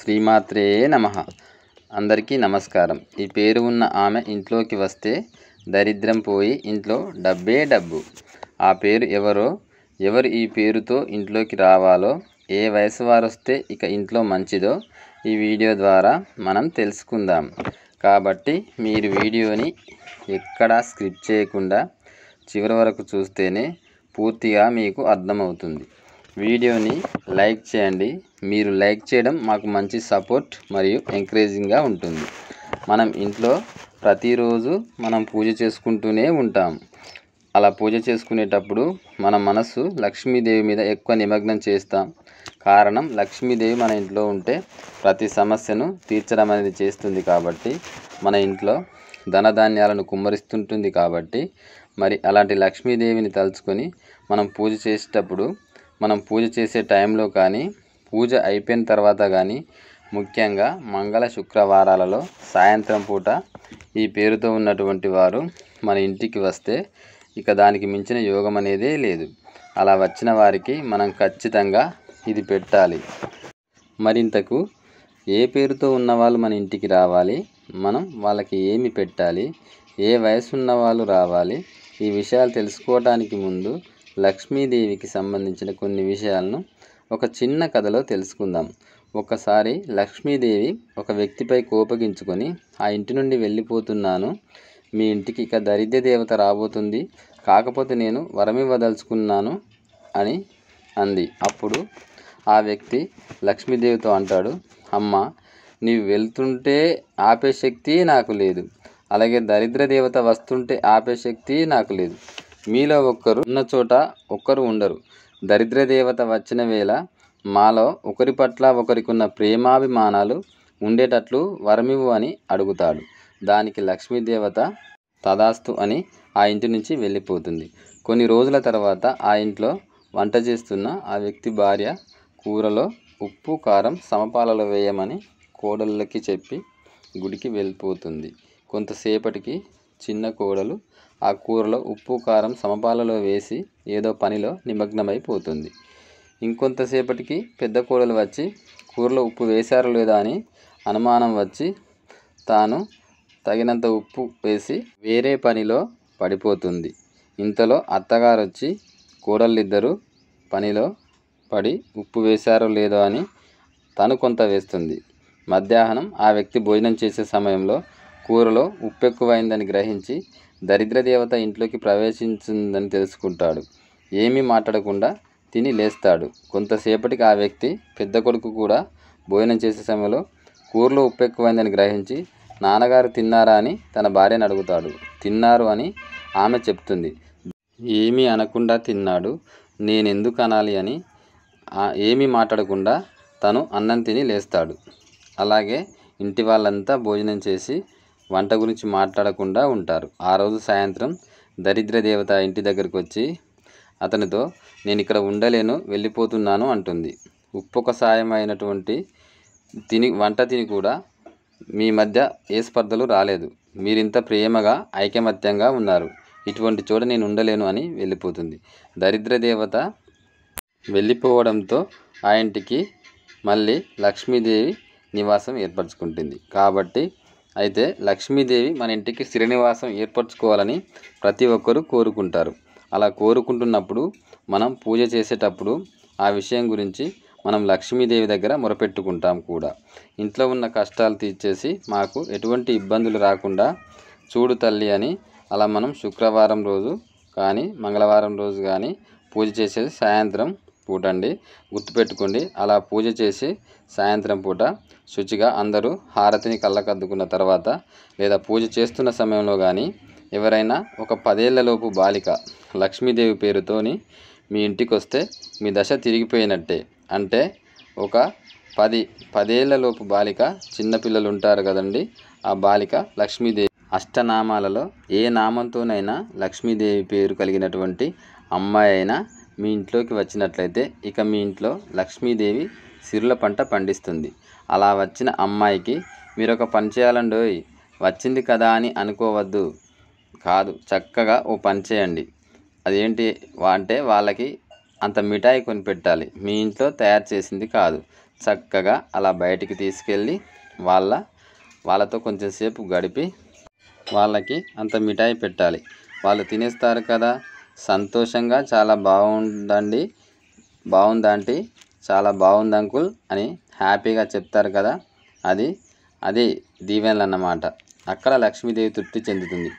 శ్రీమాత్రే నమ అందరికీ నమస్కారం ఈ పేరు ఉన్న ఆమె ఇంట్లోకి వస్తే దరిద్రం పోయి ఇంట్లో డబ్బే డబ్బు ఆ పేరు ఎవరో ఎవరు ఈ పేరుతో ఇంట్లోకి రావాలో ఏ వయసు వారు వస్తే ఇక ఇంట్లో మంచిదో ఈ వీడియో ద్వారా మనం తెలుసుకుందాం కాబట్టి మీరు వీడియోని ఎక్కడా స్క్రిప్ట్ చేయకుండా చివరి వరకు చూస్తేనే పూర్తిగా మీకు అర్థమవుతుంది వీడియోని లైక్ చేయండి మీరు లైక్ చేయడం మాకు మంచి సపోర్ట్ మరియు ఎంకరేజింగ్గా ఉంటుంది మనం ఇంట్లో ప్రతిరోజు మనం పూజ చేసుకుంటూనే ఉంటాం అలా పూజ చేసుకునేటప్పుడు మన మనసు లక్ష్మీదేవి మీద ఎక్కువ నిమగ్నం చేస్తాం కారణం లక్ష్మీదేవి మన ఇంట్లో ఉంటే ప్రతి సమస్యను తీర్చడం అనేది చేస్తుంది కాబట్టి మన ఇంట్లో ధనధాన్యాలను కుమ్మరిస్తుంటుంది కాబట్టి మరి అలాంటి లక్ష్మీదేవిని తలుచుకొని మనం పూజ చేసేటప్పుడు మనం పూజ చేసే టైంలో కానీ పూజ అయిపోయిన తర్వాత కానీ ముఖ్యంగా మంగళ శుక్రవారాలలో సాయంత్రం పూట ఈ పేరుతో ఉన్నటువంటి వారు మన ఇంటికి వస్తే ఇక దానికి మించిన యోగం అనేదే లేదు అలా వచ్చిన వారికి మనం ఖచ్చితంగా ఇది పెట్టాలి మరింతకు ఏ పేరుతో ఉన్నవాళ్ళు మన ఇంటికి రావాలి మనం వాళ్ళకి ఏమి పెట్టాలి ఏ వయసు ఉన్న వాళ్ళు రావాలి ఈ విషయాలు తెలుసుకోవడానికి ముందు లక్ష్మీదేవికి సంబంధించిన కొన్ని విషయాలను ఒక చిన్న కథలో తెలుసుకుందాం ఒకసారి లక్ష్మీదేవి ఒక వ్యక్తిపై కోపగించుకొని ఆ ఇంటి నుండి వెళ్ళిపోతున్నాను మీ ఇంటికి ఇక దరిద్ర దేవత రాబోతుంది కాకపోతే నేను వరమివ్వదలుచుకున్నాను అని అంది అప్పుడు ఆ వ్యక్తి లక్ష్మీదేవితో అంటాడు అమ్మ నీవు వెళ్తుంటే ఆపే శక్తి నాకు లేదు అలాగే దరిద్ర దేవత వస్తుంటే ఆపే శక్తి నాకు లేదు మీలో ఒక్కరు ఉన్న చోట ఒక్కరు ఉండరు దరిద్ర దేవత వచ్చిన వేళ మాలో ఒకరి పట్ల ఒకరికున్న ప్రేమాభిమానాలు ఉండేటట్లు వరమివు అని అడుగుతాడు దానికి లక్ష్మీదేవత తదాస్తు అని ఆ ఇంటి నుంచి వెళ్ళిపోతుంది కొన్ని రోజుల తర్వాత ఆ ఇంట్లో వంట చేస్తున్న ఆ వ్యక్తి భార్య కూరలో ఉప్పు కారం సమపాలలో వేయమని కోడళ్ళకి చెప్పి గుడికి వెళ్ళిపోతుంది కొంతసేపటికి చిన్న కోడలు ఆ కూరలో ఉప్పు కారం సమపాలలో వేసి ఏదో పనిలో నిమగ్నమైపోతుంది ఇంకొంతసేపటికి పెద్ద కోడలు వచ్చి కూరలో ఉప్పు వేశారో లేదా అని అనుమానం వచ్చి తాను తగినంత ఉప్పు వేసి వేరే పనిలో పడిపోతుంది ఇంతలో అత్తగారు వచ్చి కూడళ్ళిద్దరూ పనిలో పడి ఉప్పు వేశారో లేదో అని తను కొంత వేస్తుంది మధ్యాహ్నం ఆ వ్యక్తి భోజనం చేసే సమయంలో కూరలో ఉప్పు ఎక్కువైందని గ్రహించి దరిద్ర దేవత ఇంట్లోకి ప్రవేశించిందని తెలుసుకుంటాడు ఏమీ మాట్లాడకుండా తిని లేస్తాడు కొంతసేపటికి ఆ వ్యక్తి పెద్ద కొడుకు కూడా భోజనం చేసే సమయంలో కూరలో ఉప్పు ఎక్కువైందని గ్రహించి నాన్నగారు తిన్నారా అని తన భార్యను అడుగుతాడు తిన్నారు అని ఆమె చెప్తుంది ఏమీ అనకుండా తిన్నాడు నేనెందుకు అనాలి అని ఏమీ మాట్లాడకుండా తను అన్నం తిని లేస్తాడు అలాగే ఇంటి వాళ్ళంతా భోజనం చేసి వంట గురించి మాట్లాడకుండా ఉంటారు ఆ రోజు సాయంత్రం దరిద్ర దేవత ఇంటి దగ్గరకు వచ్చి అతనితో నేను ఇక్కడ ఉండలేను వెళ్ళిపోతున్నాను అంటుంది ఉప్పొక సాయం అయినటువంటి తిని వంట తిని కూడా మీ మధ్య ఏ స్పర్ధలు రాలేదు మీరింత ప్రేమగా ఐకమత్యంగా ఉన్నారు ఇటువంటి చోట నేను ఉండలేను అని వెళ్ళిపోతుంది దరిద్ర దేవత వెళ్ళిపోవడంతో ఆ ఇంటికి మళ్ళీ లక్ష్మీదేవి నివాసం ఏర్పరచుకుంటుంది కాబట్టి అయితే లక్ష్మీదేవి మన ఇంటికి శ్రీనివాసం ఏర్పరచుకోవాలని ప్రతి ఒక్కరూ కోరుకుంటారు అలా కోరుకుంటున్నప్పుడు మనం పూజ చేసేటప్పుడు ఆ విషయం గురించి మనం లక్ష్మీదేవి దగ్గర మొరపెట్టుకుంటాం కూడా ఇంట్లో ఉన్న కష్టాలు తీర్చేసి మాకు ఎటువంటి ఇబ్బందులు రాకుండా చూడు తల్లి అని అలా మనం శుక్రవారం రోజు కానీ మంగళవారం రోజు కానీ పూజ చేసేది సాయంత్రం పూట అండి గుర్తుపెట్టుకోండి అలా పూజ చేసి సాయంత్రం పూట శుచిగా అందరూ హారతిని కళ్ళకద్దుకున్న తర్వాత లేదా పూజ చేస్తున్న సమయంలో కానీ ఎవరైనా ఒక పదేళ్లలోపు బాలిక లక్ష్మీదేవి పేరుతోని మీ ఇంటికి వస్తే మీ దశ తిరిగిపోయినట్టే అంటే ఒక పది పదేళ్లలోపు బాలిక చిన్నపిల్లలు ఉంటారు కదండి ఆ బాలిక లక్ష్మీదేవి అష్టనామాలలో ఏ నామంతోనైనా లక్ష్మీదేవి పేరు కలిగినటువంటి అమ్మాయి అయినా మీ ఇంట్లోకి వచ్చినట్లయితే ఇక మీ ఇంట్లో లక్ష్మీదేవి సిరుల పంట పండిస్తుంది అలా వచ్చిన అమ్మాయికి మీరు ఒక పని చేయాలండోయ్ వచ్చింది కదా అని అనుకోవద్దు కాదు చక్కగా ఓ పని చేయండి అదేంటి అంటే వాళ్ళకి అంత మిఠాయి కొని పెట్టాలి మీ ఇంట్లో తయారు చేసింది కాదు చక్కగా అలా బయటికి తీసుకెళ్ళి వాళ్ళ వాళ్ళతో కొంచెంసేపు గడిపి వాళ్ళకి అంత మిఠాయి పెట్టాలి వాళ్ళు తినేస్తారు కదా సంతోషంగా చాలా బాగుందండి బాగుందంటే చాలా బాగుంది అంకుల్ అని హ్యాపీగా చెప్తారు కదా అది అది దీవెనలు అన్నమాట అక్కడ లక్ష్మీదేవి తృప్తి చెందుతుంది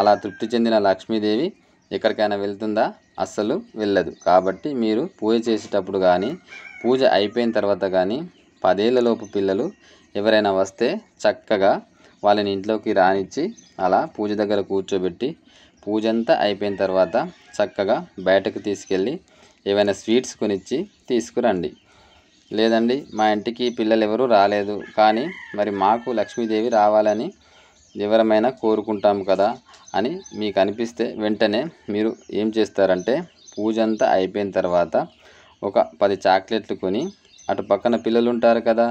అలా తృప్తి చెందిన లక్ష్మీదేవి ఎక్కడికైనా వెళ్తుందా అస్సలు వెళ్ళదు కాబట్టి మీరు పూజ చేసేటప్పుడు కానీ పూజ అయిపోయిన తర్వాత కానీ పదేళ్లలోపు పిల్లలు ఎవరైనా వస్తే చక్కగా వాళ్ళని ఇంట్లోకి రానిచ్చి అలా పూజ దగ్గర కూర్చోబెట్టి పూజ అంతా అయిపోయిన తర్వాత చక్కగా బయటకు తీసుకెళ్ళి ఏవైనా స్వీట్స్ కొనిచ్చి తీసుకురండి లేదండి మా ఇంటికి పిల్లలు ఎవరూ రాలేదు కానీ మరి మాకు లక్ష్మీదేవి రావాలని ఎవరమైనా కోరుకుంటాం కదా అని మీకు అనిపిస్తే వెంటనే మీరు ఏం చేస్తారంటే పూజ అంతా అయిపోయిన తర్వాత ఒక పది చాక్లెట్లు కొని అటు పక్కన పిల్లలు ఉంటారు కదా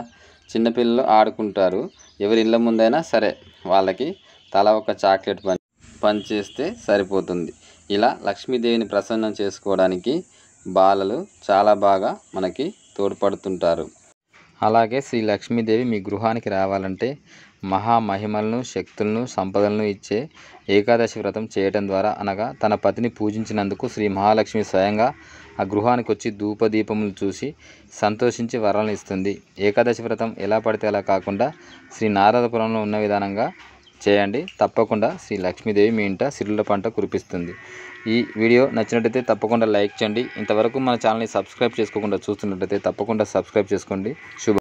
చిన్నపిల్లలు ఆడుకుంటారు ఎవరి ఇళ్ళ ముందైనా సరే వాళ్ళకి తల ఒక చాక్లెట్ పని పని చేస్తే సరిపోతుంది ఇలా లక్ష్మీదేవిని ప్రసన్నం చేసుకోవడానికి బాలలు చాలా బాగా మనకి తోడ్పడుతుంటారు అలాగే శ్రీ లక్ష్మీదేవి మీ గృహానికి రావాలంటే మహామహిమలను శక్తులను సంపదలను ఇచ్చే ఏకాదశి వ్రతం చేయడం ద్వారా అనగా తన పతిని పూజించినందుకు శ్రీ మహాలక్ష్మి స్వయంగా ఆ గృహానికి వచ్చి ధూపదీపములు చూసి సంతోషించి వరాలను ఇస్తుంది ఏకాదశి వ్రతం ఎలా పడితే అలా కాకుండా శ్రీ నారదపురంలో ఉన్న విధానంగా చేయండి తప్పకుండా శ్రీ లక్ష్మీదేవి మీ ఇంట సిరుల పంట కురిపిస్తుంది ఈ వీడియో నచ్చినట్టయితే తప్పకుండా లైక్ చేయండి ఇంతవరకు మన ఛానల్ని సబ్స్క్రైబ్ చేసుకోకుండా చూస్తున్నట్టయితే తప్పకుండా సబ్స్క్రైబ్ చేసుకోండి శుభ